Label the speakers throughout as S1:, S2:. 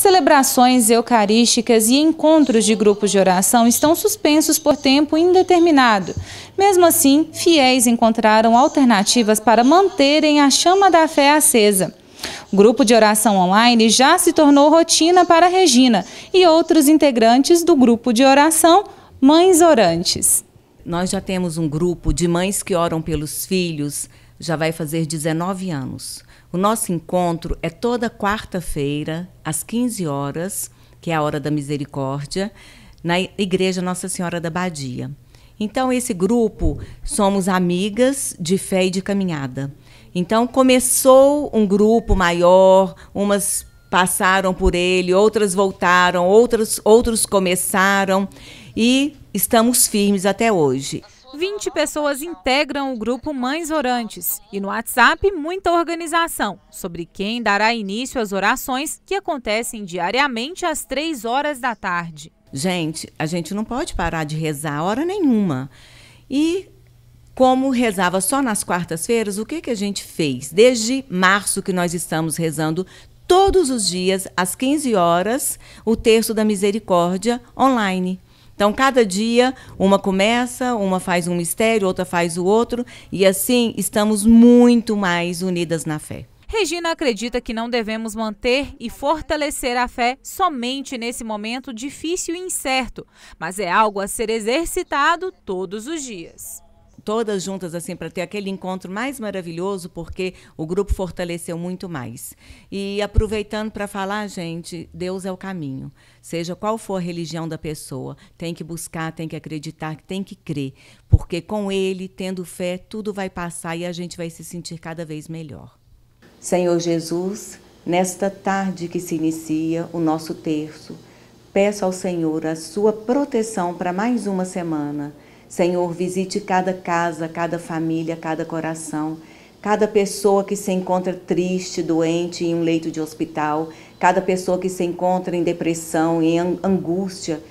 S1: Celebrações eucarísticas e encontros de grupos de oração estão suspensos por tempo indeterminado. Mesmo assim, fiéis encontraram alternativas para manterem a chama da fé acesa. O grupo de oração online já se tornou rotina para Regina e outros integrantes do grupo de oração Mães Orantes.
S2: Nós já temos um grupo de mães que oram pelos filhos, já vai fazer 19 anos. O nosso encontro é toda quarta-feira, às 15 horas, que é a hora da misericórdia, na Igreja Nossa Senhora da Badia. Então, esse grupo somos amigas de fé e de caminhada. Então, começou um grupo maior, umas passaram por ele, outras voltaram, outras, outros começaram e estamos firmes até hoje.
S1: 20 pessoas integram o grupo Mães Orantes e no WhatsApp muita organização sobre quem dará início às orações que acontecem diariamente às 3 horas da tarde.
S2: Gente, a gente não pode parar de rezar hora nenhuma. E como rezava só nas quartas-feiras, o que, que a gente fez? Desde março que nós estamos rezando todos os dias, às 15 horas, o Terço da Misericórdia online. Então, cada dia, uma começa, uma faz um mistério, outra faz o outro, e assim estamos muito mais unidas na fé.
S1: Regina acredita que não devemos manter e fortalecer a fé somente nesse momento difícil e incerto, mas é algo a ser exercitado todos os dias todas juntas assim para ter aquele encontro mais
S2: maravilhoso, porque o grupo fortaleceu muito mais. E aproveitando para falar, gente, Deus é o caminho. Seja qual for a religião da pessoa, tem que buscar, tem que acreditar, tem que crer, porque com ele, tendo fé, tudo vai passar e a gente vai se sentir cada vez melhor. Senhor Jesus, nesta tarde que se inicia o nosso terço, peço ao Senhor a sua proteção para mais uma semana Senhor, visite cada casa, cada família, cada coração, cada pessoa que se encontra triste, doente em um leito de hospital, cada pessoa que se encontra em depressão, em angústia.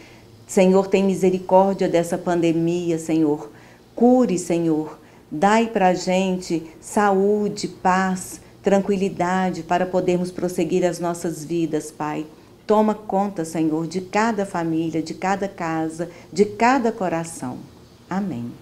S2: Senhor, tem misericórdia dessa pandemia, Senhor. Cure, Senhor. Dai para a gente saúde, paz, tranquilidade para podermos prosseguir as nossas vidas, Pai. Toma conta, Senhor, de cada família, de cada casa, de cada coração. Amém.